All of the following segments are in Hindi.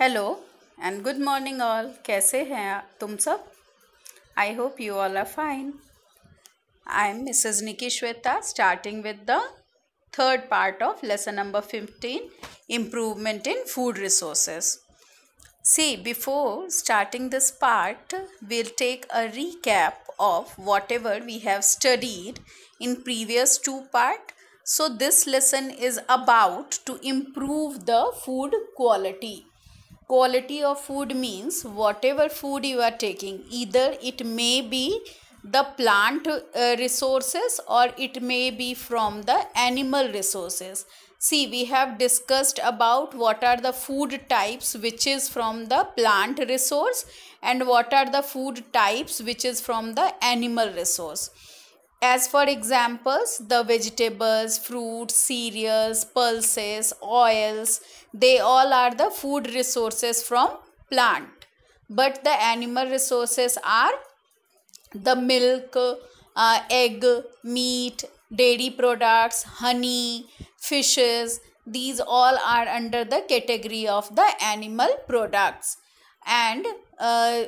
Hello and good morning all कैसे हैं तुम सब I hope you all are fine I am Mrs Nikki Shweta starting with the third part of lesson number fifteen improvement in food resources See, before starting this part, we'll take a recap of whatever we have studied in previous two parts. So this lesson is about to improve the food quality quality of food means whatever food you are taking either it may be the plant uh, resources or it may be from the animal resources see we have discussed about what are the food types which is from the plant resource and what are the food types which is from the animal resource as for examples, the vegetables, fruits, cereals, pulses, oils, they all are the food resources from plant. But the animal resources are the milk, uh, egg, meat, dairy products, honey, fishes. These all are under the category of the animal products. And uh,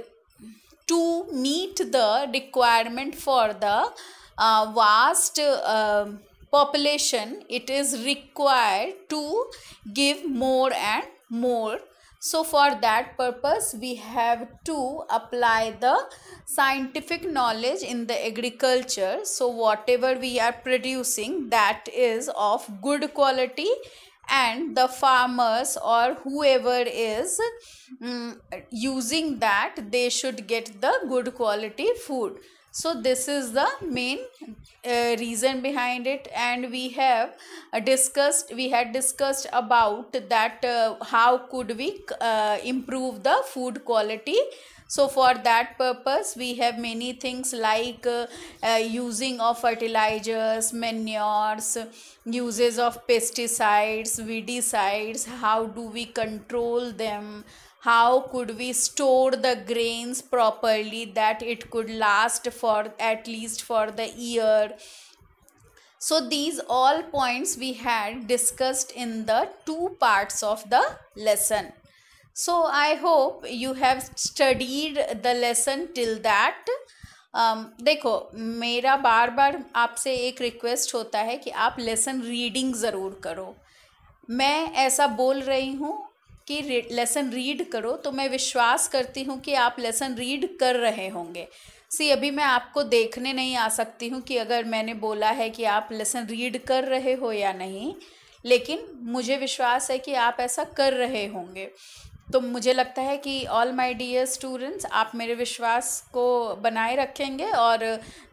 to meet the requirement for the uh, vast uh, population it is required to give more and more so for that purpose we have to apply the scientific knowledge in the agriculture so whatever we are producing that is of good quality and the farmers or whoever is um, using that they should get the good quality food so this is the main uh, reason behind it and we have uh, discussed we had discussed about that uh, how could we uh, improve the food quality so for that purpose we have many things like uh, uh, using of fertilizers manures uses of pesticides weedicides how do we control them how could we store the grains properly that it could last for at least for the year so these all points we had discussed in the two parts of the lesson so i hope you have studied the lesson till that um, देखो मेरा बार बार आपसे एक रिक्वेस्ट होता है कि आप लेसन रीडिंग ज़रूर करो मैं ऐसा बोल रही हूँ कि लेसन रीड करो तो मैं विश्वास करती हूँ कि आप लेसन रीड कर रहे होंगे सी अभी मैं आपको देखने नहीं आ सकती हूँ कि अगर मैंने बोला है कि आप लेसन रीड कर रहे हो या नहीं लेकिन मुझे विश्वास है कि आप ऐसा कर रहे होंगे तो मुझे लगता है कि ऑल माय डियर स्टूडेंट्स आप मेरे विश्वास को बनाए रखेंगे और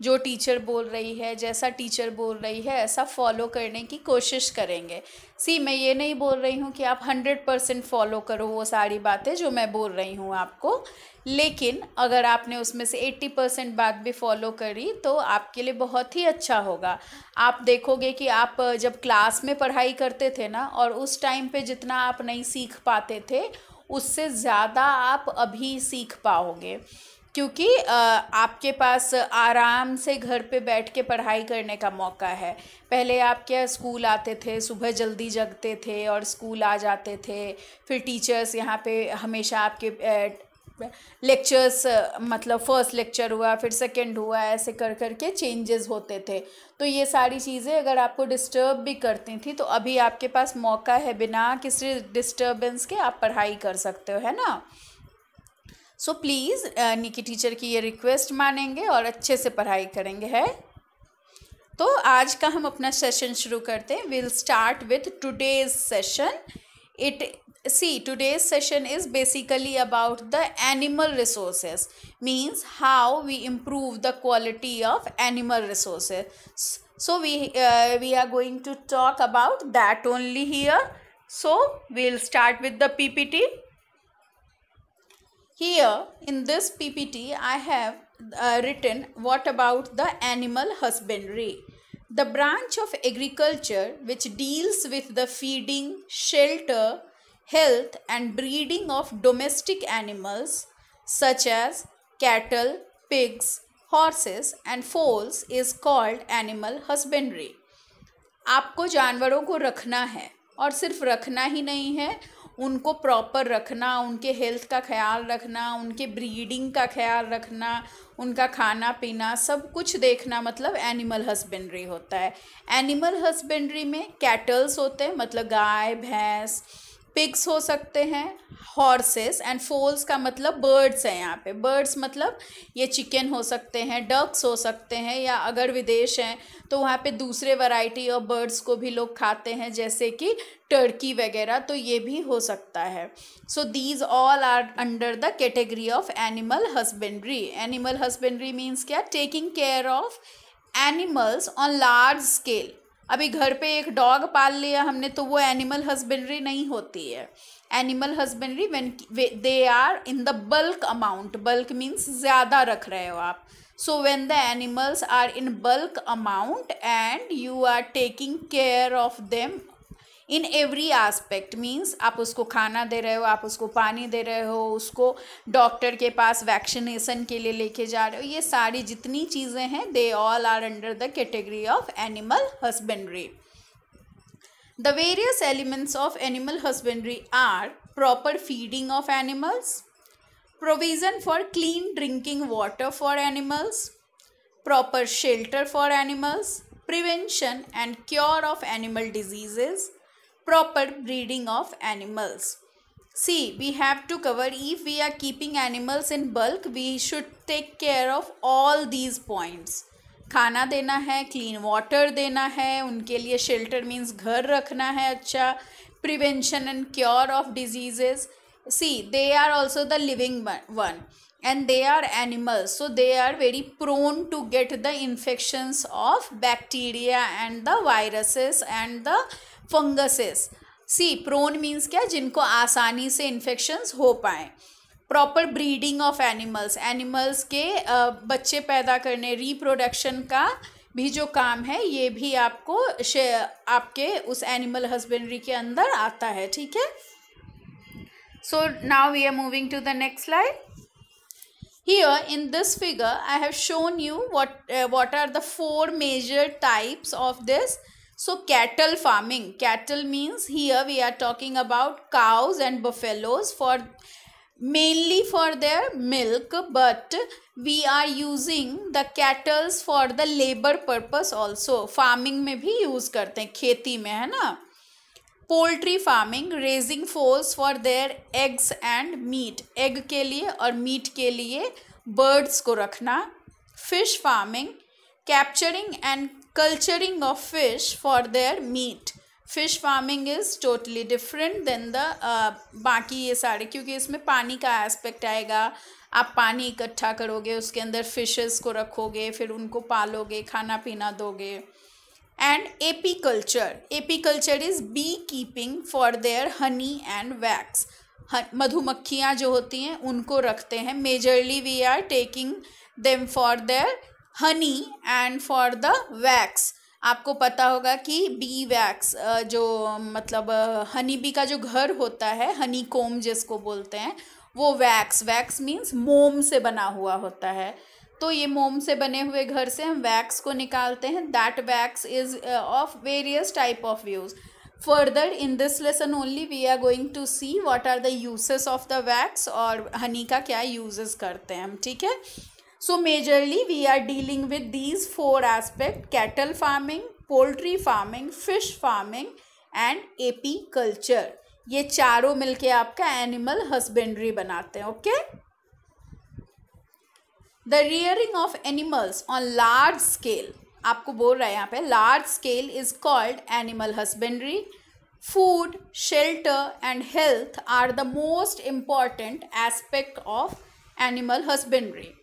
जो टीचर बोल रही है जैसा टीचर बोल रही है ऐसा फॉलो करने की कोशिश करेंगे सी मैं ये नहीं बोल रही हूँ कि आप हंड्रेड परसेंट फॉलो करो वो सारी बातें जो मैं बोल रही हूँ आपको लेकिन अगर आपने उसमें से एट्टी परसेंट बात भी फॉलो करी तो आपके लिए बहुत ही अच्छा होगा आप देखोगे कि आप जब क्लास में पढ़ाई करते थे ना और उस टाइम पे जितना आप नहीं सीख पाते थे उससे ज़्यादा आप अभी सीख पाओगे क्योंकि आपके पास आराम से घर पे बैठ के पढ़ाई करने का मौका है पहले आप क्या स्कूल आते थे सुबह जल्दी जगते थे और स्कूल आ जाते थे फिर टीचर्स यहाँ पे हमेशा आपके लेक्चर्स मतलब फ़र्स्ट लेक्चर हुआ फिर सेकंड हुआ ऐसे कर कर के चेंजेस होते थे तो ये सारी चीज़ें अगर आपको डिस्टर्ब भी करती थी तो अभी आपके पास मौका है बिना किसी डिस्टर्बेंस के आप पढ़ाई कर सकते हो है ना सो प्लीज़ निकी टीचर की ये रिक्वेस्ट मानेंगे और अच्छे से पढ़ाई करेंगे है तो आज का हम अपना सेशन शुरू करते हैं will start with today's session it see today's session is basically about the animal resources means how we improve the quality of animal resources we we are going to talk about that only here so we'll start with the P P T Here in this PPT I have uh, written what about the animal husbandry. The branch of agriculture which deals with the feeding, shelter, health and breeding of domestic animals such as cattle, pigs, horses and foals is called animal husbandry. आपको जानवरों को रखना है और सिर्फ रखना ही नहीं है उनको प्रॉपर रखना उनके हेल्थ का ख्याल रखना उनके ब्रीडिंग का ख्याल रखना उनका खाना पीना सब कुछ देखना मतलब एनिमल हस्बेंड्री होता है एनिमल हस्बेंड्री में कैटल्स होते हैं मतलब गाय भैंस पिग्स हो सकते हैं हॉर्सेस एंड फोल्स का मतलब बर्ड्स हैं यहाँ पे बर्ड्स मतलब ये चिकन हो सकते हैं डक्स हो सकते हैं या अगर विदेश हैं तो वहाँ पे दूसरे वैरायटी ऑफ बर्ड्स को भी लोग खाते हैं जैसे कि टर्की वगैरह तो ये भी हो सकता है so these all are under the category of animal husbandry animal husbandry means क्या taking care of animals on large scale अभी घर पे एक डॉग पाल लिया हमने तो वो एनिमल हस्बेंड्री नहीं होती है animal husbandry when they are in the bulk amount bulk means ज़्यादा रख रहे हो आप so when the animals are in bulk amount and you are taking care of them in every aspect means आप उसको खाना दे रहे हो आप उसको पानी दे रहे हो उसको डॉक्टर के पास वैक्सीनेशन के लिए लेके जा रहे हो ये सारी जितनी चीज़ें हैं they all are under the category of animal husbandry the various elements of animal husbandry are proper feeding of animals provision for clean drinking water for animals proper shelter for animals prevention and cure of animal diseases proper breeding of animals. See, we have to cover if we are keeping animals in bulk, we should take care of all these points. खाना देना है clean water देना है उनके लिए shelter means घर रखना है अच्छा Prevention and cure of diseases. See, they are also the living one, and they are animals so they are very prone to get the infections of bacteria and the viruses and the funguses see prone means क्या जिनको आसानी से इन्फेक्शंस हो पाए proper breeding of animals animals के बच्चे पैदा करने रिप्रोडक्शन का भी जो काम है ये भी आपको आपके उस एनिमल हस्बेंड्री के अंदर आता है ठीक है so now we are moving to the next slide here in this figure I have shown you what what are the four major types of this so cattle farming cattle means here we are talking about cows and buffaloes for mainly for their milk but we are using the cattles for the labour purpose also farming में भी यूज करते हैं खेती में है ना poultry farming raising fowls for their eggs and meat egg के लिए और मीट के लिए बर्ड्स को रखना fish farming capturing and culturing of fish for their meat fish farming is totally different than the बाकी ये सारे क्योंकि इसमें पानी का एस्पेक्ट आएगा आप पानी इकट्ठा करोगे उसके अंदर फिशेस को रखोगे फिर उनको पालोगे खाना पीना दोगे and apiculture apiculture is beekeeping for their honey and wax मधुमक्खियाँ जो होती हैं उनको रखते हैं majorly we are taking them for their honey and for the wax आपको पता होगा कि बी वैक्स जो मतलब हनी बी का जो घर होता है हनी कोम जिसको बोलते हैं वो वैक्स वैक्स मीन्स मोम से बना हुआ होता है तो ये मोम से बने हुए घर से हम वैक्स को निकालते हैं that wax is of various type of use further in this lesson only we are going to see what are the uses of the wax और हनी का क्या यूजेस करते हैं हम ठीक है so majorly we are dealing with these four aspect cattle farming poultry farming fish farming and apiculture ये चारों मिलके आपका एनिमल हस्बेंड्री बनाते हैं okay the rearing of animals on large scale आपको बोल रहा है यहाँ पे large scale is called animal husbandry food shelter and health are the most important aspect of animal husbandry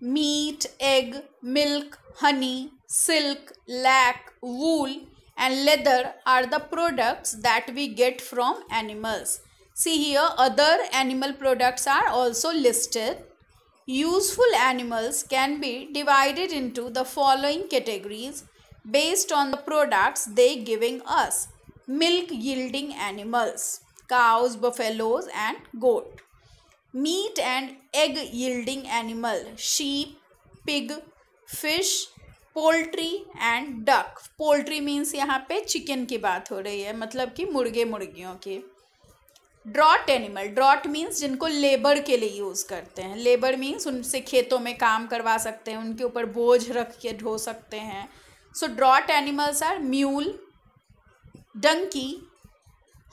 meat, egg, milk, honey, silk, lac, wool and leather are the products that we get from animals. See here other animal products are also listed. Useful animals can be divided into the following categories based on the products they giving us. Milk yielding animals, cows, buffaloes and goat. Meat and egg yielding animal sheep pig fish poultry and duck poultry means यहाँ पे चिकन की बात हो रही है मतलब कि मुर्गे मुर्गियों की ड्रॉट एनिमल ड्रॉट मीन्स जिनको लेबर के लिए यूज़ करते हैं लेबर मीन्स उनसे खेतों में काम करवा सकते हैं उनके ऊपर बोझ रख के ढो सकते हैं so draught animals are mule donkey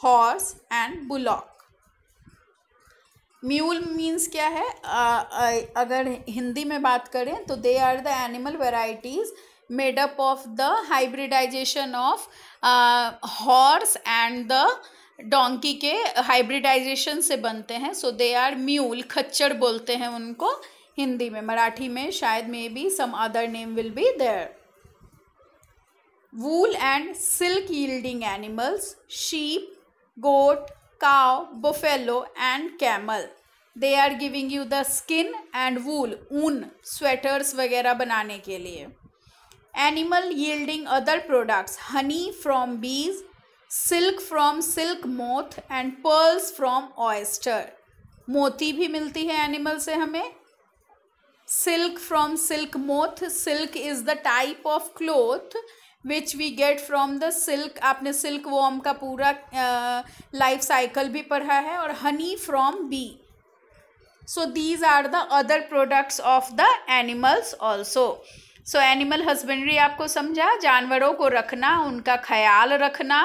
horse and bullock mule means क्या है आ, आ, अगर हिंदी में बात करें तो they are the animal varieties made up of the hybridisation of horse and the donkey के हाइब्रिडाइजेशन से बनते हैं सो दे आर म्यूल खच्चर बोलते हैं उनको हिंदी में मराठी में शायद may be some other name will be there wool and silk yielding animals sheep goat cow buffalo and camel they are giving you the skin and wool ऊन स्वेटर्स वगैरह बनाने के लिए animal yielding other products honey from bees silk from silk moth and pearls from oyster मोती भी मिलती है एनिमल से हमें silk from silk moth silk is the type of cloth which we get from the silk आपने सिल्क वॉम का पूरा लाइफ साइकिल भी पढ़ा है और honey from bee so these are the other products of the animals also so animal husbandry आपको समझा जानवरों को रखना उनका ख्याल रखना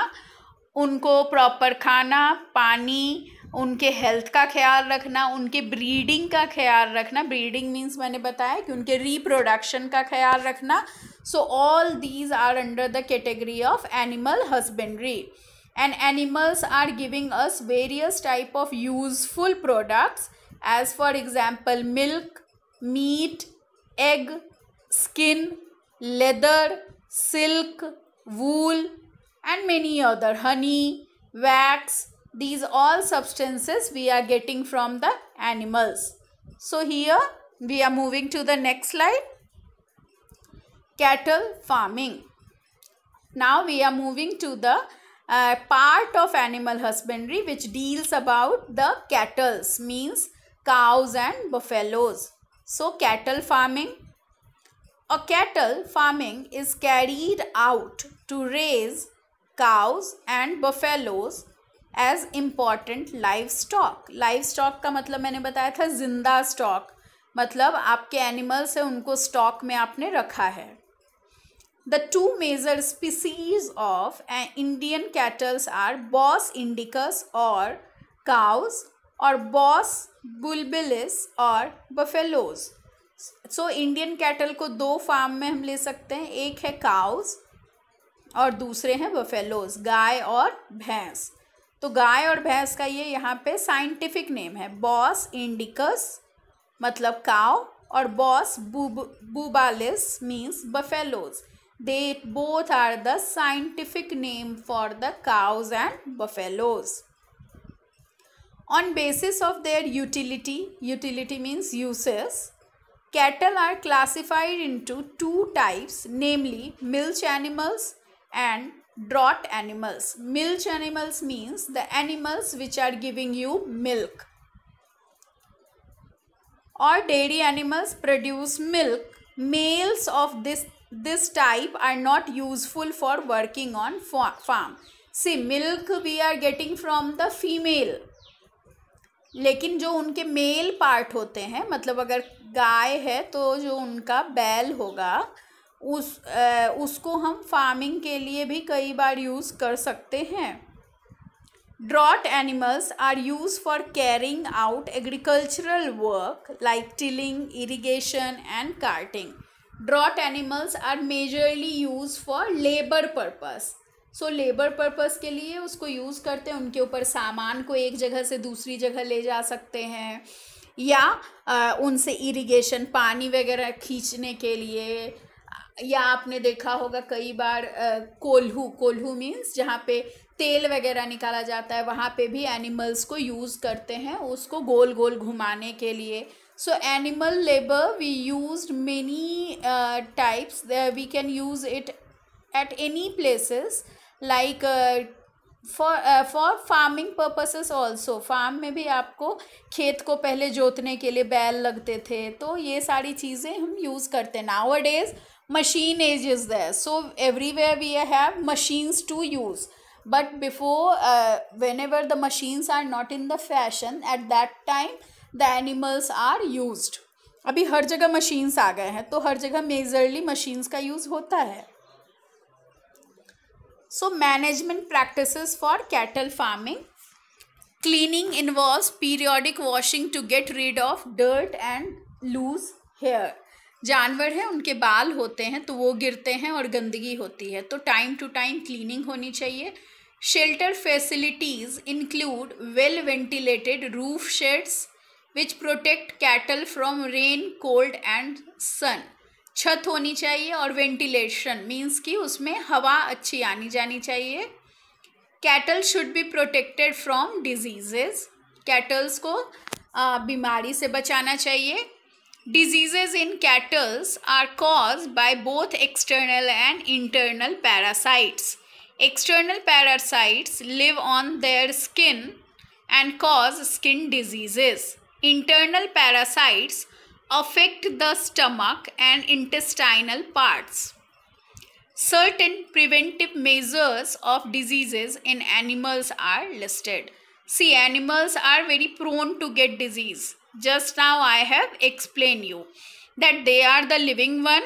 उनको प्रॉपर खाना पानी उनके हेल्थ का ख्याल रखना उनके ब्रीडिंग का ख्याल रखना ब्रीडिंग मीन्स मैंने बताया कि उनके रिप्रोडक्शन का ख्याल रखना So all these are under the category of animal husbandry and animals are giving us various type of useful products as for example milk, meat, egg, skin, leather, silk, wool and many other honey, wax these all substances we are getting from the animals. So here we are moving to the next slide. cattle farming. Now we are moving to the uh, part of animal husbandry which deals about the cattle means cows and buffaloes. So cattle farming. A cattle farming is carried out to raise cows and buffaloes as important livestock livestock ka matlab maine bataya tha zinda stock जिंदा स्टॉक मतलब आपके एनिमल्स हैं उनको स्टॉक में आपने रखा है the two major species of uh, Indian cattle are Bos indicus or cows or Bos bulbilis or buffaloes. So Indian cattle को दो फार्म में हम ले सकते हैं एक है काउस और दूसरे हैं बफेलोज गाय और भैंस तो गाय और भैंस का ये यहाँ पे साइंटिफिक नेम है बॉस इंडिकस मतलब काउ और बॉस बूब bubalis means buffaloes They both are the scientific name for the cows and buffaloes. On basis of their utility, utility means uses, cattle are classified into two types namely milch animals and draught animals. Milch animals means the animals which are giving you milk. Or dairy animals produce milk. Males of this this type are not useful for working on farm see milk we are getting from the female लेकिन जो उनके मेल पार्ट होते हैं मतलब अगर गाय है तो जो उनका बैल होगा उस आ, उसको हम फार्मिंग के लिए भी कई बार यूज़ कर सकते हैं draught animals are use for carrying out agricultural work like tilling irrigation and carting draught animals are majorly use for labour purpose so labour purpose के लिए उसको यूज़ करते हैं उनके ऊपर सामान को एक जगह से दूसरी जगह ले जा सकते हैं या आ, उनसे इरिगेशन पानी वगैरह खींचने के लिए या आपने देखा होगा कई बार आ, कोल्हू कोल्हू मीन्स जहाँ पे तेल वगैरह निकाला जाता है वहाँ पे भी एनिमल्स को यूज़ करते हैं उसको गोल गोल घुमाने के लिए so animal labour we use many types we can use it at any at like for for farming purposes also farm में भी आपको खेत को पहले जोतने के लिए बैल लगते थे तो ये सारी चीज़ें हम यूज़ करते हैं nowadays machine age is the so everywhere we have machines to use but before whenever the machines are not in the fashion at that time the animals are use अभी हर जगह मशीन्स आ गए हैं तो हर जगह मेजरली मशीन्स का यूज होता है so management practice for cattle farming cleaning involve periodic washing to get rid of dirt and loose hair जानवर हैं उनके बाल होते हैं तो वो गिरते हैं और गंदगी होती है तो टाइम टू टाइम क्लीनिंग होनी चाहिए shelter facilities include well ventilated roof sheds which protect cattle from rain cold and sun छत होनी चाहिए और वेंटिलेशन मीन्स कि उसमें हवा अच्छी आनी जानी चाहिए cattle should be protected from diseases cattles को बीमारी से बचाना चाहिए diseases in cattles are cause by both external and internal parasites external parasites live on their skin and cause skin diseases Internal parasites affect the stomach and intestinal parts. Certain preventive measures of diseases in animals are listed. See, animals are very prone to get disease. Just now I have explained you that they are the living one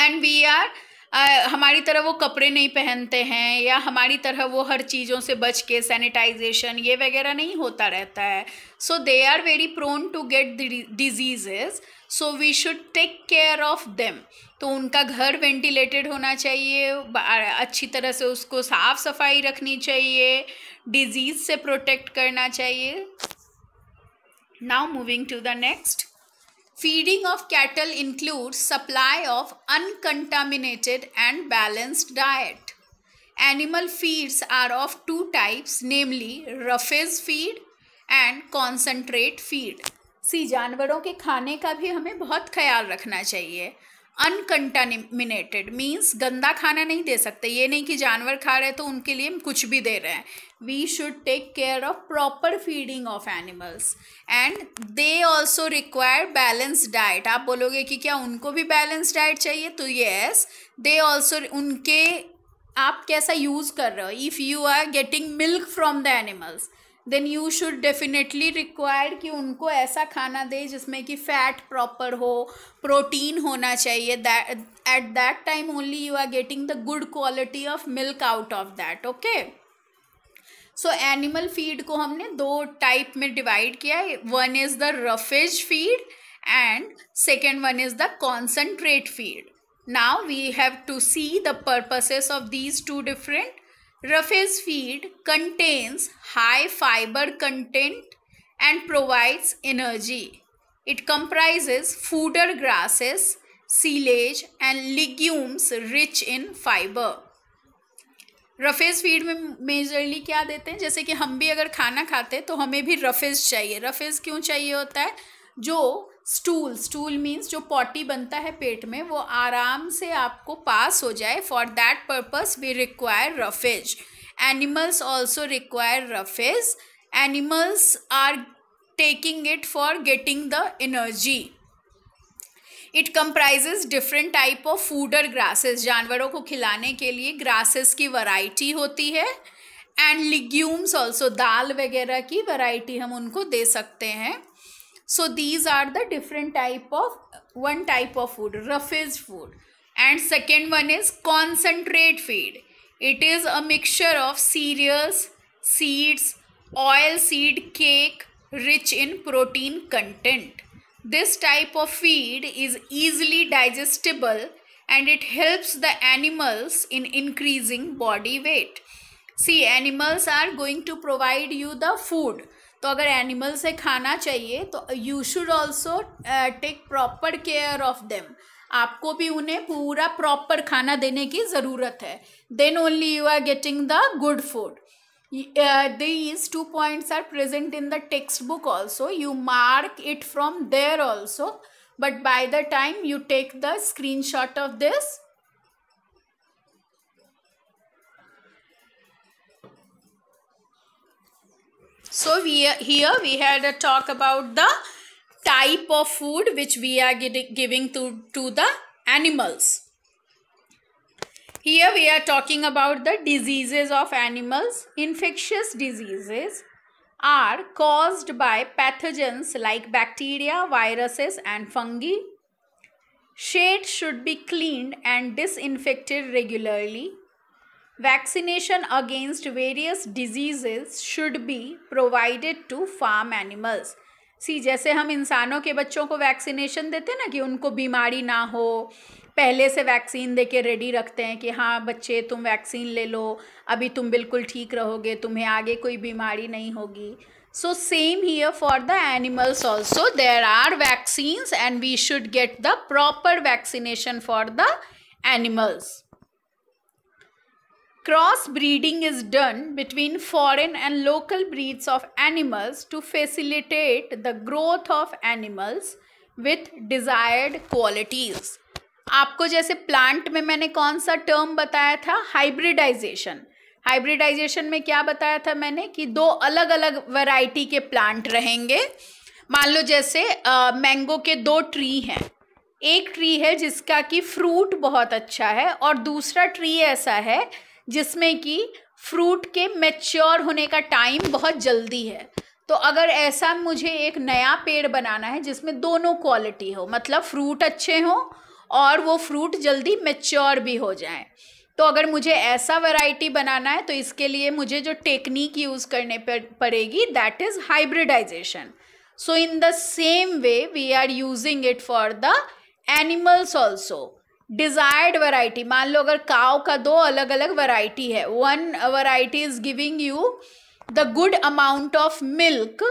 and we are आ, हमारी तरह वो कपड़े नहीं पहनते हैं या हमारी तरह वो हर चीज़ों से बच के सैनिटाइजेशन ये वगैरह नहीं होता रहता है so they are very prone to get diseases so we should take care of them तो उनका घर वेंटिलेटेड होना चाहिए अच्छी तरह से उसको साफ़ सफाई रखनी चाहिए डिजीज़ से प्रोटेक्ट करना चाहिए now moving to the next Feeding of cattle includes supply of uncontaminated and balanced diet. Animal feeds are of two types namely roughage feed and concentrate feed. सी जानवरों के खाने का भी हमें बहुत ख्याल रखना चाहिए अनकंटामिनेटेड मीन्स गंदा खाना नहीं दे सकते ये नहीं कि जानवर खा रहे तो उनके लिए हम कुछ भी दे रहे हैं we should take care of proper feeding of animals and they also require balanced diet आप बोलोगे कि क्या उनको भी balanced diet चाहिए तो yes they also उनके आप कैसा use कर रहे हो if you are getting milk from the animals then you should definitely require कि उनको ऐसा खाना दे जिसमें कि fat proper हो protein होना चाहिए that at that time only you are getting the good quality of milk out of that okay So animal feed को हमने दो टाइप में डिवाइड किया है one is the roughage and second one is the concentrate feed. Now we have to see the purposes of these two different. Roughage feed contains high fiber content and provides energy. It comprises fodder grasses, silage and legumes rich in fiber. Roughage feed में मेजरली क्या देते हैं जैसे कि हम भी अगर खाना खाते हैं तो हमें भी रफेज चाहिए रफेज क्यों चाहिए होता है जो स्टूल स्टूल मीन्स जो पॉटी बनता है पेट में वो आराम से आपको पास हो जाए for that purpose we require roughage animals also require roughage animals are taking it for getting the energy it comprises different type of fodder grasses जानवरों को खिलाने के लिए ग्रासेस की वराइटी होती है एंड लिग्यूम्स ऑल्सो दाल वगैरह की वराइटी हम उनको दे सकते हैं so these are the different type of one type of food roughage food and second one is concentrate feed it is a mixture of cereals seeds oil seed cake rich in protein content This type of feed is easily digestible and it helps the animals in increasing body weight. See, animals are going to provide you the food. तो अगर एनिमल से खाना चाहिए तो you should also take proper care of them आपको भी उन्हें पूरा प्रॉपर खाना देने की ज़रूरत है then only you are getting the good food uh, these two points are present in the textbook also you mark it from there also but by the time you take the screenshot of this so we here we had a talk about the type of food which we are giving to to the animals here we are talking about the diseases of animals. Infectious diseases are caused by pathogens like bacteria, viruses and fungi. Shade should be cleaned and disinfected regularly. Vaccination against various diseases should be provided to farm animals. See, जैसे हम इंसानों के बच्चों को वैक्सीनेशन देते हैं ना कि उनको बीमारी ना हो पहले से वैक्सीन दे के रेडी रखते हैं कि हाँ बच्चे तुम वैक्सीन ले लो अभी तुम बिल्कुल ठीक रहोगे तुम्हें आगे कोई बीमारी नहीं होगी so same here for the animals also there are vaccines and we should get the proper vaccination for the animals cross breeding is done between foreign and local breeds of animals to facilitate the growth of animals with desired qualities आपको जैसे प्लांट में मैंने कौन सा टर्म बताया था हाइब्रिडाइजेशन हाइब्रिडाइजेशन में क्या बताया था मैंने कि दो अलग अलग वैरायटी के प्लांट रहेंगे मान लो जैसे मैंगो के दो ट्री हैं एक ट्री है जिसका कि फ्रूट बहुत अच्छा है और दूसरा ट्री ऐसा है जिसमें कि फ्रूट के मेच्योर होने का टाइम बहुत जल्दी है तो अगर ऐसा मुझे एक नया पेड़ बनाना है जिसमें दोनों क्वालिटी हो मतलब फ्रूट अच्छे हों और वो फ्रूट जल्दी मेच्योर भी हो जाए तो अगर मुझे ऐसा वैरायटी बनाना है तो इसके लिए मुझे जो टेक्निक यूज़ करने पर पड़ेगी that is hybridisation so in the same way we are using it for the animals also desired variety मान लो अगर काव का दो अलग अलग वैरायटी है one variety is giving you the good amount of milk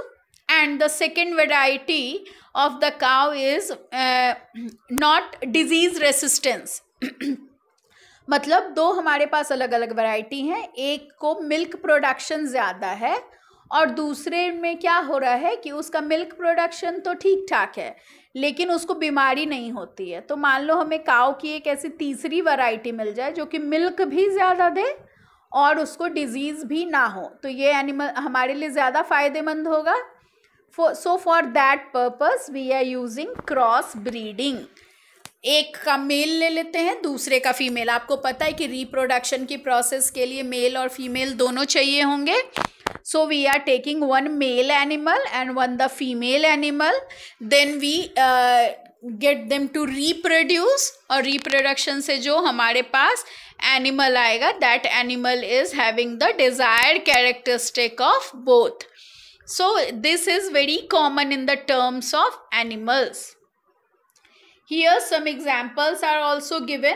and the second variety of the cow is uh, not disease resistance मतलब दो हमारे पास अलग अलग वैरायटी हैं एक को मिल्क प्रोडक्शन ज़्यादा है और दूसरे में क्या हो रहा है कि उसका मिल्क प्रोडक्शन तो ठीक ठाक है लेकिन उसको बीमारी नहीं होती है तो मान लो हमें काव की एक ऐसी तीसरी वैरायटी मिल जाए जो कि मिल्क भी ज़्यादा दे और उसको डिजीज़ भी ना हो तो ये एनिमल हमारे लिए ज़्यादा फ़ायदेमंद होगा for so for that purpose we are using cross breeding एक का मेल ले लेते हैं दूसरे का फीमेल आपको पता है कि रिप्रोडक्शन की प्रोसेस के लिए मेल और फीमेल दोनों चाहिए होंगे so we are taking one male animal and one the female animal then we get them to reproduce और रिप्रोडक्शन से जो हमारे पास एनिमल आएगा that animal is having the desired characteristic of both So this is very common in the terms of animals. Here some examples are also given.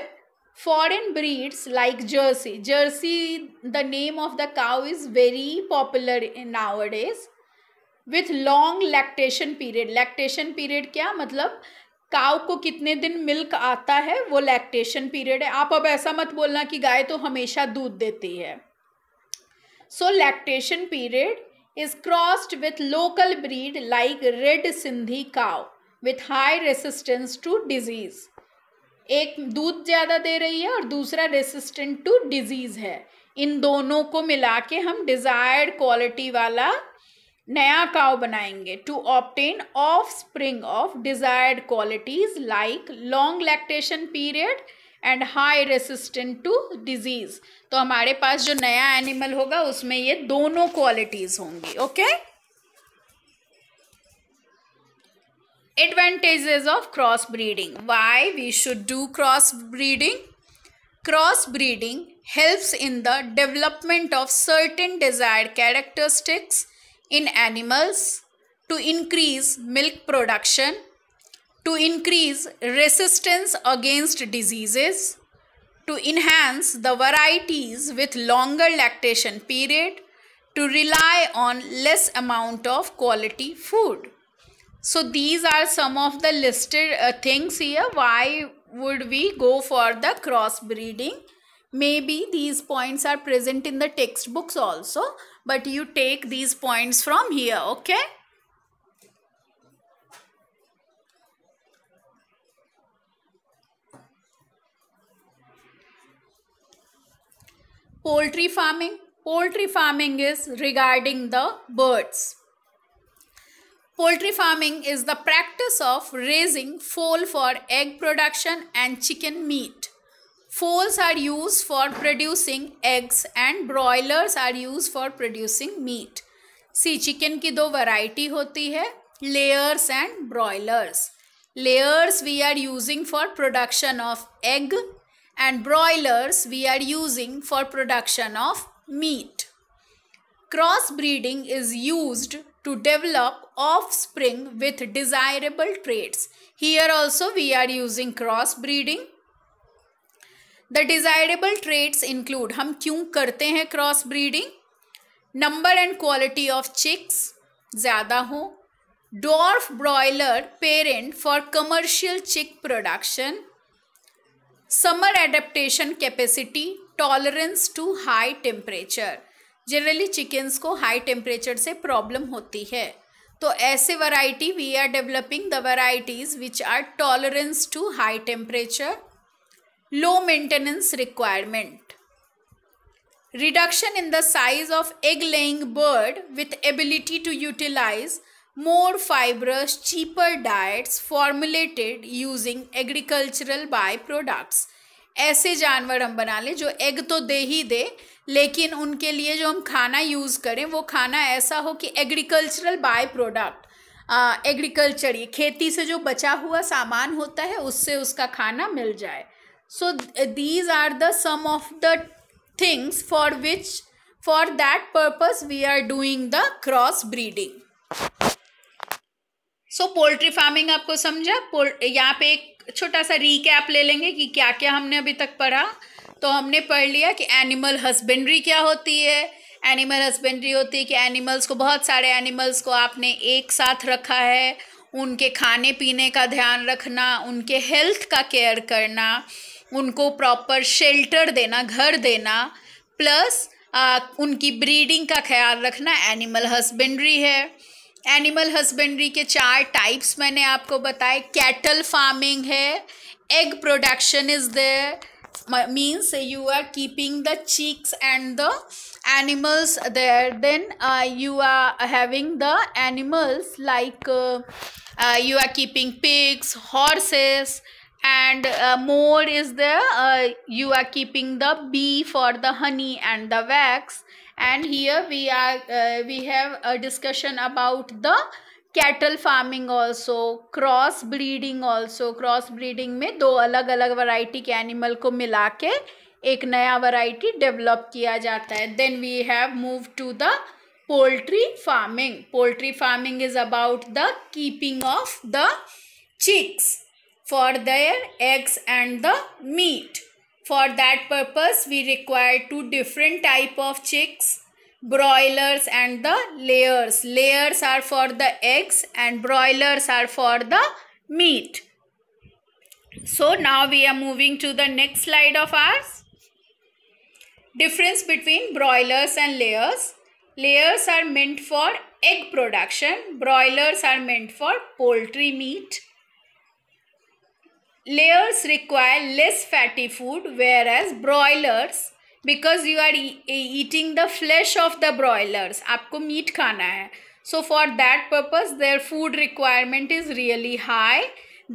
Foreign breeds like Jersey. Jersey, the name of the cow is very popular in nowadays. With long lactation period. Lactation period kya matlab? काव को कितने दिन मिल्क आता है वो लैक्टेशन पीरियड है आप अब ऐसा मत बोलना कि गाय तो हमेशा दूध देती है so lactation period is crossed with local breed like Red Sindhi cow with high resistance to disease. एक दूध ज़्यादा दे रही है और दूसरा रेसिस्टेंट टू डिजीज़ है इन दोनों को मिला के हम डिज़ायर्ड क्वालिटी वाला नया काव बनाएंगे to obtain offspring of desired qualities like long lactation period and high resistant to disease तो हमारे पास जो नया एनिमल होगा उसमें ये दोनों क्वालिटीज होंगी okay advantages of cross breeding why we should do cross breeding cross breeding helps in the development of certain desire characteristics in animals to increase milk production to increase resistance against diseases, to enhance the varieties with longer lactation period, to rely on less amount of quality food. So these are some of the listed uh, things here. Why would we go for the crossbreeding? Maybe these points are present in the textbooks also. But you take these points from here, okay? poultry farming. Poultry farming is regarding the birds. Poultry farming is the practice of raising foal for egg production and chicken meat. Foals are used for producing eggs and broilers are used for producing meat. See, chicken ki do variety hoti hai layers and broilers. Layers we are using for production of egg and broilers we are using for production of meat. Crossbreeding is used to develop offspring with desirable traits. Here also we are using crossbreeding. The desirable traits include हम क्यों करते हैं crossbreeding? Number and quality of chicks chicks ज़्यादा हो dwarf broiler parent for commercial chick summer adaptation capacity tolerance to high temperature generally chickens को हाई टेम्परेचर से प्रॉब्लम होती है तो ऐसे variety we are developing the varieties which are tolerance to high temperature low maintenance requirement reduction in the size of egg laying bird with ability to utilise more fibrous, cheaper diets formulated using agricultural by products ऐसे जानवर हम बना लें जो एग तो दे ही दे लेकिन उनके लिए जो हम खाना यूज़ करें वो खाना ऐसा हो कि एग्रीकल्चरल बाय प्रोडक्ट एग्रीकल्चर ये खेती से जो बचा हुआ सामान होता है उससे उसका खाना मिल जाए so these are the some of the things for which for that purpose we are doing the cross breeding so poultry farming आपको समझा यहाँ पे एक छोटा सा रीकैप ले लेंगे कि क्या क्या हमने अभी तक पढ़ा तो हमने पढ़ लिया कि एनिमल हस्बेंड्री क्या होती है एनिमल हस्बेंड्री होती है कि एनिमल्स को बहुत सारे एनिमल्स को आपने एक साथ रखा है उनके खाने पीने का ध्यान रखना उनके हेल्थ का केयर करना उनको प्रॉपर शेल्टर देना घर देना प्लस आ, उनकी ब्रीडिंग का ख्याल रखना एनिमल हस्बेंड्री है एनिमल हस्बेंड्री के चार टाइप्स मैंने आपको बताए कैटल फार्मिंग है egg production is the means you are keeping the chicks and the animals there then you are having the animals like you are keeping pigs horses and more is the you are keeping the bee for the honey and the wax and here we are uh, we have a discussion about the cattle farming also cross breeding also cross breeding में दो अलग अलग वैरायटी के एनिमल को मिला के एक नया वैरायटी डेवलप किया जाता है then we have move to the poultry farming poultry farming is about the keeping of the chicks for their eggs and the meat For that purpose, we require two different type of chicks, broilers and the layers. Layers are for the eggs and broilers are for the meat. So now we are moving to the next slide of ours. Difference between broilers and layers. Layers are meant for egg production. Broilers are meant for poultry meat layers require less fatty food whereas broilers because you are e eating the flesh of the broilers आपको मीट खाना है so for that purpose their food requirement is really high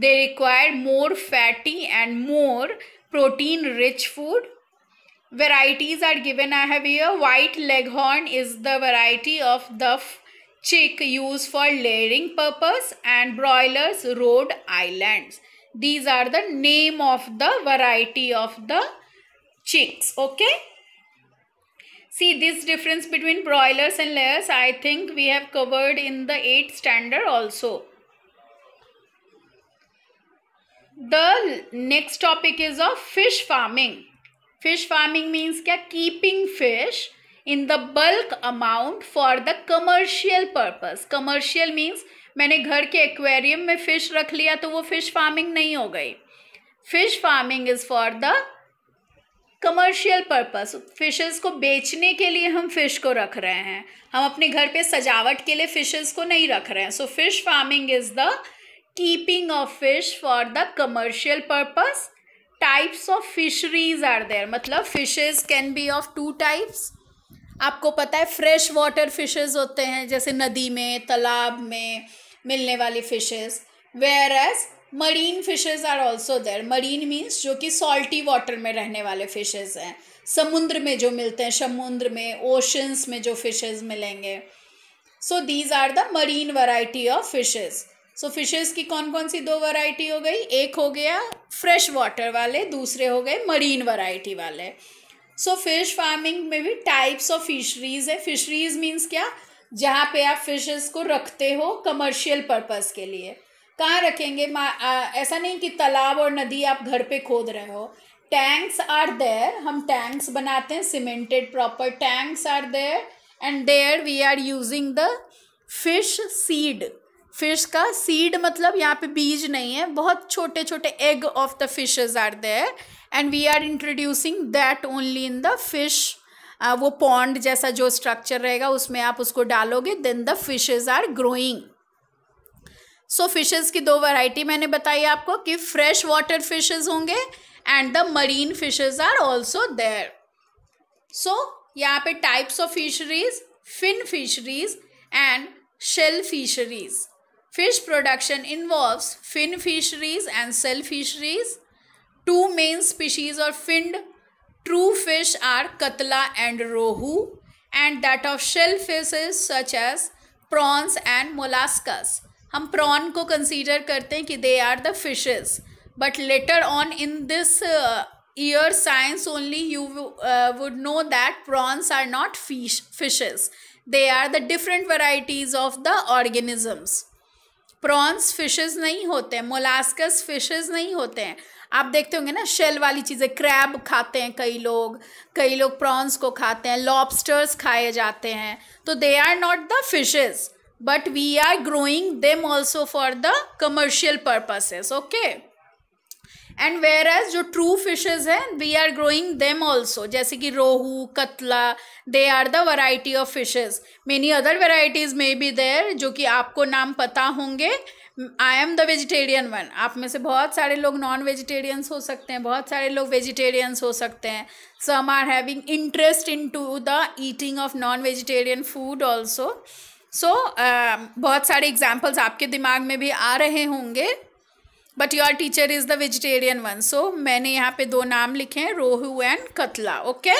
they require more fatty and more protein rich food varieties are given i have here white leghorn is the variety of the chick used for layering purpose and broilers rhode islands these are the name of the variety of the chicks. Okay. See this difference between broilers and layers I think we have covered in the 8th standard also. The next topic is of fish farming. Fish farming means kya? keeping fish in the bulk amount for the commercial purpose. Commercial means मैंने घर के एक्वेरियम में फ़िश रख लिया तो वो फ़िश फार्मिंग नहीं हो गई fish farming is for the commercial purpose fishes को बेचने के लिए हम फिश को रख रहे हैं हम अपने घर पे सजावट के लिए फिशेस को नहीं रख रहे हैं so fish farming is the keeping of fish for the commercial purpose types of fisheries are there मतलब fishes can be of two types आपको पता है फ्रेश वाटर फिशेस होते हैं जैसे नदी में तालाब में मिलने वाली fishes where as marine fishes are also there marine means जो कि सॉल्टी वाटर में रहने वाले फिशेज़ हैं समुद्र में जो मिलते हैं समुद्र में ओशंस में जो फिशेज़ मिलेंगे so these are the marine variety of fishes so fishes की कौन कौन सी दो वराइटी हो गई एक हो गया फ्रेश वाटर वाले दूसरे हो गए मरीन वराइटी वाले सो फिश फार्मिंग में भी टाइप्स ऑफ फिशरीज है फिशरीज मीन्स क्या जहाँ पे आप फिशेस को रखते हो कमर्शियल पर्पस के लिए कहाँ रखेंगे आ, ऐसा नहीं कि तालाब और नदी आप घर पे खोद रहे हो टैंक्स आर देयर हम टैंक्स बनाते हैं cemented proper tanks are there and there we are using the fish seed fish का सीड मतलब यहाँ पे बीज नहीं है बहुत छोटे छोटे egg of the fishes are there and we are introducing that only in the fish वो पॉन्ड जैसा जो स्ट्रक्चर रहेगा उसमें आप उसको डालोगे then the fishes are growing so fishes की दो वैरायटी मैंने बताई आपको कि फ्रेश वाटर फिशेज होंगे and the marine fishes are also there so यहाँ पे types of fisheries fin fisheries and shell fisheries fish production involve fin fisheries and shell fisheries two main species और fin fish are catla and rohu and that of shell fish is such as prawns and molluscs हम प्रॉन को कंसीडर करते हैं कि they are the fishes but later on in this year science only you would know that prawns are not fish fishes they are the different varieties of the organisms prawns fishes नहीं होते मोलास्कस फिशेज नहीं होते हैं आप देखते होंगे ना शेल वाली चीज़ें क्रैब खाते हैं कई लोग कई लोग प्रॉन्स को खाते हैं लॉबस्टर्स खाए जाते हैं तो they are not the fishes but we are growing them also for the commercial purposes okay and whereas जो ट्रू फिशेज हैं we are growing them also जैसे कि rohu catla they are the variety of fishes many other varieties में बी देयर जो कि आपको नाम पता होंगे I am the vegetarian one आप में से बहुत सारे लोग नॉन वेजिटेरियंस हो सकते हैं बहुत सारे लोग वेजिटेरियंस हो सकते हैं some are having interest in to the eating of non vegetarian food also so बहुत सारे एग्जाम्पल्स आपके दिमाग में भी आ रहे होंगे but your teacher is the vegetarian one so मैंने यहाँ पे दो नाम लिखे हैं rohu and catla okay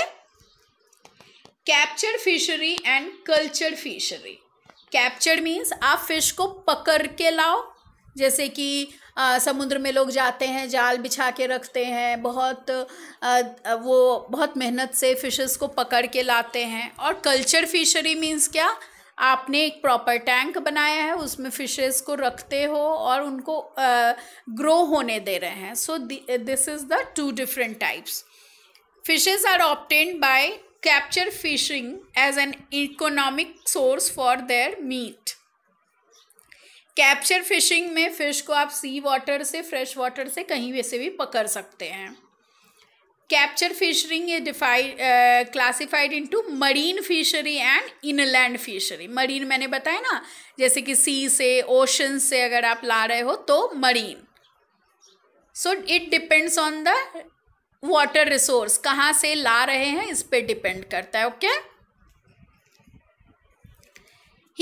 capture fishery and culture fishery captured means आप फिश को पकड़ के लाओ जैसे कि समुद्र में लोग जाते हैं जाल बिछा के रखते हैं बहुत आ, वो बहुत मेहनत से फिशेस को पकड़ के लाते हैं और कल्चर फिशरी मीन्स क्या आपने एक प्रॉपर टैंक बनाया है उसमें फिशेस को रखते हो और उनको ग्रो होने दे रहे हैं so this is the two different types fishes are obtained by capture fishing as an economic source for their meat capture fishing में फिश को आप सी वाटर से फ्रेश वाटर से कहीं वैसे भी पकड़ सकते हैं capture fishing is defined classified into marine fishery and inland fishery marine मैंने बताया ना जैसे कि सी से ओशन से अगर आप ला रहे हो तो marine so it depends on the water resource कहाँ से ला रहे हैं इस पर डिपेंड करता है okay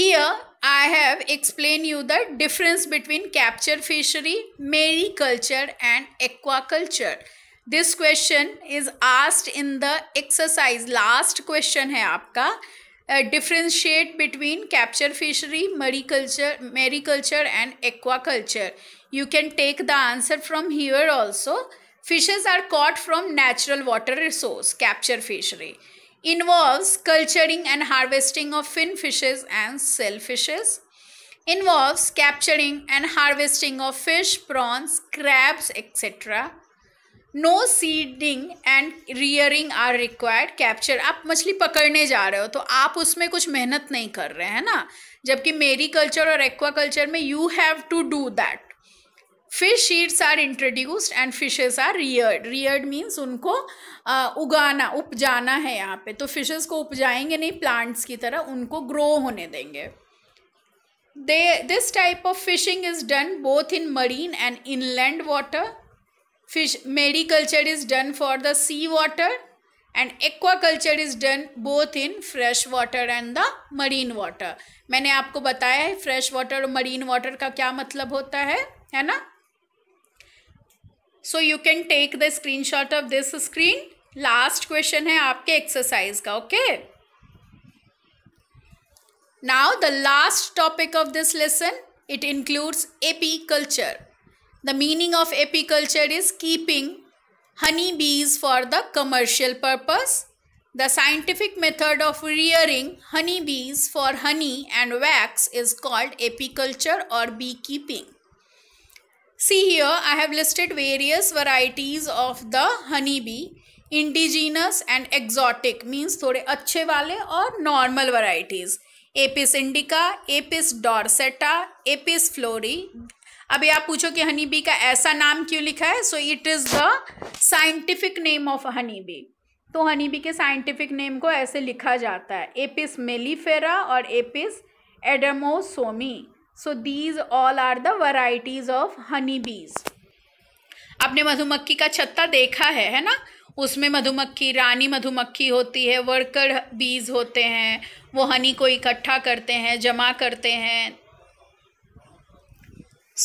here I have explain you the difference between capture fishery mariculture and aquaculture this question is asked in the exercise last question है आपका differentiate between capture fishery mariculture mariculture and aquaculture you can take the answer from here also fishes are caught from natural water resource capture fishery involves culturing and harvesting of fin fishes and shell fishes involves capturing and harvesting of fish prawns crabs etcetera no seeding and rearing are required capture आप मछली पकड़ने जा रहे हो तो आप उसमें कुछ मेहनत नहीं कर रहे हैं ना जबकि मेरी कल्चर और एक्वा कल्चर में you have to do that fish seeds are introduced and fishes are reared reared means उनको उगाना उपजाना है यहाँ पे तो फिशेस को उपजाएंगे नहीं प्लांट्स की तरह उनको ग्रो होने देंगे दे this type of fishing is done both in marine and inland water fish mariculture is done for the sea water and aquaculture is done both in fresh water and the marine water मैंने आपको बताया है फ्रेश वाटर और मरीन वाटर का क्या मतलब होता है है ना so you can take the screenshot of this screen last question है आपके एक्सरसाइज का okay now the last topic of this lesson it includes apiculture the meaning of apiculture is keeping honey bees for the commercial purpose the scientific method of rearing honey bees for honey and wax is called apiculture और bee keeping See here, I have listed various varieties of the honeybee, indigenous and exotic means थोड़े अच्छे वाले और normal varieties. Apis indica Apis dorsata Apis florea अभी आप पूछो कि हनी बी का ऐसा नाम क्यों लिखा है so it is the scientific name of honey bee तो हनी बी के साइंटिफिक नेम को ऐसे लिखा जाता है एपिस मेलीफेरा और Apis adansonii so these all are the varieties of honey bees आपने मधुमक्खी का छत्ता देखा है है ना उसमें मधुमक्खी रानी मधुमक्खी होती है वर्कर बीज होते हैं वो हनी को इकट्ठा करते हैं जमा करते हैं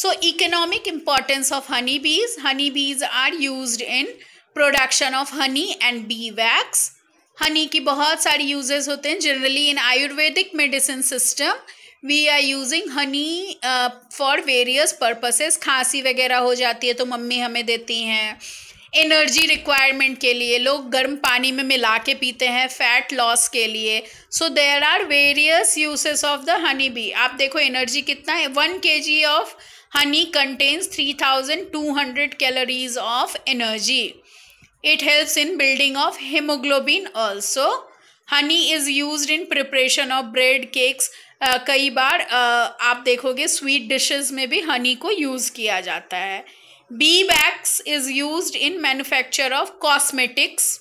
so economic importance of honey bees honey bees are use in production of honey and bee wax honey की बहुत सारी यूजेस होते हैं generally in Ayurvedic medicine system we are using honey for various purposes खांसी वगैरह हो जाती है तो मम्मी हमें देती हैं एनर्जी रिक्वायरमेंट के लिए लोग गर्म पानी में मिला के पीते हैं फैट लॉस के लिए so there are various uses of the honey bee आप देखो एनर्जी कितना है one K G of honey contains three thousand two hundred calories of energy it helps in building of haemoglobin also honey is use in preparation of bread cakes कई बार आ, आप देखोगे स्वीट डिशेस में भी हनी को यूज़ किया जाता है bee wax is use in manufacture of cosmetics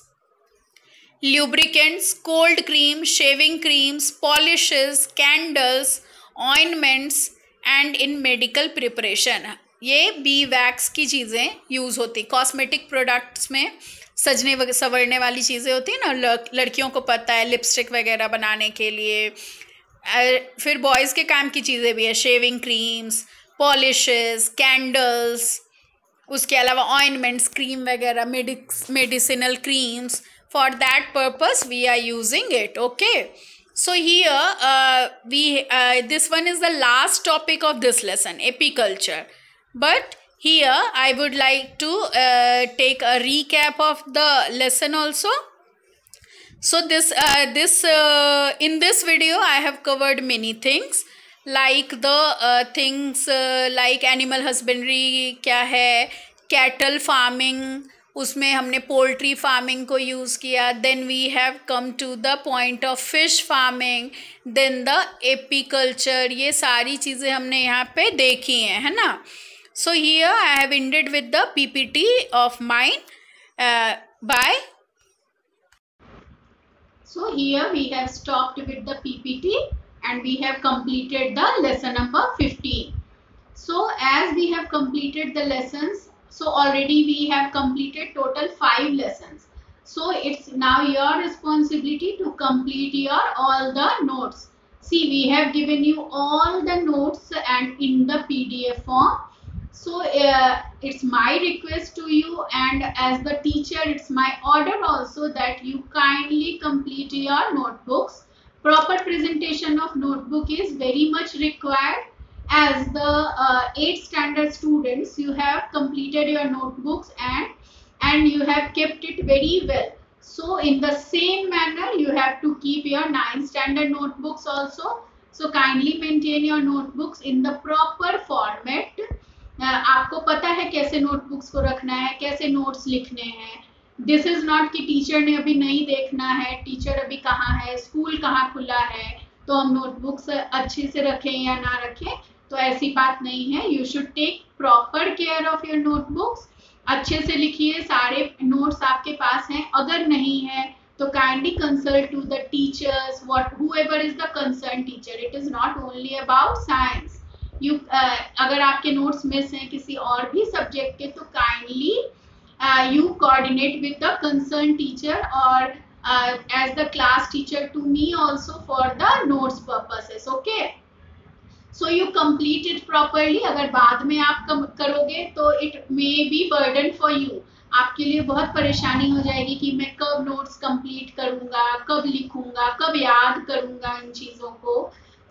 lubricants cold cream shaving creams polishes candles ointments and in medical preparation ये बी वैक्स की चीज़ें यूज़ होती कॉस्मेटिक प्रोडक्ट्स में सजने सवरने वाली चीज़ें होती हैं ना लड़कियों को पता है लिपस्टिक वगैरह बनाने के लिए फिर बॉयज़ के काम की चीज़ें भी है शेविंग क्रीम्स पॉलिशेस कैंडल्स उसके अलावा ऑइनमेंट्स क्रीम वगैरह medicinal creams for that purpose we are using it okay so here we this one is the last topic of this lesson apiculture but here I would like to take a recap of the lesson also so this uh, this uh, in this video i have covered many things like the uh, things uh, like animal husbandry kya hai cattle farming उसमें हमने पोल्ट्री फार्मिंग को यूज़ किया then we have come to the point of fish farming then the apiculture ये सारी चीज़ें हमने यहाँ पे देखी हैं है ना so here I have ended with the PPT of mine bye So here we have stopped with the PPT and we have completed the lesson number 15. So as we have completed the lessons, so already we have completed total 5 lessons. So it's now your responsibility to complete your all the notes. See we have given you all the notes and in the PDF form. So uh, it's my request to you and as the teacher it's my order also that you kindly complete your notebooks proper presentation of notebook is very much required as the uh, standard students you have completed your notebooks and and you have kept it very well so in the same manner you have to keep your nine standard notebooks also so kindly maintain your notebooks in the proper format आपको पता है कैसे नोटबुक्स को रखना है कैसे नोट्स लिखने हैं दिस इज नॉट कि टीचर ने अभी नहीं देखना है टीचर अभी कहाँ है स्कूल कहाँ खुला है तो हम नोटबुक्स अच्छे से रखें या ना रखें तो ऐसी बात नहीं है you should take proper care of your notebooks अच्छे से लिखिए सारे नोट्स आपके पास हैं अगर नहीं है तो kindly consult to the teachers what who is the concern teacher it is not only about science you uh, अगर आपके नोट्स मिस हैं किसी और भी सब्जेक्ट के तो kindly you coordinate with the concern teacher और as the class teacher to me also for the notes purposes okay so you complete it properly अगर बाद में आप करोगे तो it may be burden for you आपके लिए बहुत परेशानी हो जाएगी कि मैं कब नोट्स कंप्लीट करूंगा कब लिखूंगा कब याद करूंगा इन चीज़ों को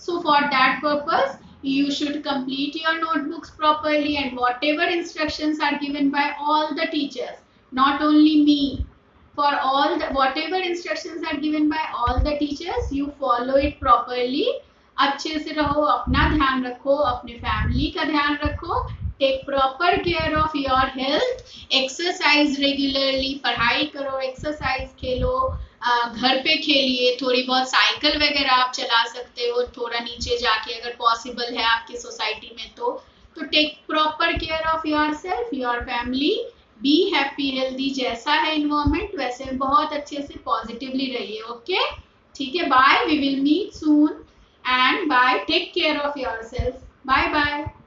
so for that purpose you should complete your notebooks properly and whatever instructions are given by all the teachers not only me for all the whatever instructions are given by all the teachers you follow it properly अच्छे से रहो अपना ध्यान रखो अपने फैमिली का ध्यान रखो take proper care of your health exercise regularly पढ़ाई करो एक्सरसाइज खेलो घर पे खेलिए थोड़ी बहुत साइकिल वगैरह आप चला सकते हो थोड़ा नीचे जाके अगर पॉसिबल है आपकी सोसाइटी में तो तो take proper care of yourself your family be happy healthy जैसा है इन्वायरमेंट वैसे बहुत अच्छे से पॉजिटिवली रहिए ओके ठीक है bye we will meet soon and bye take care of yourself bye bye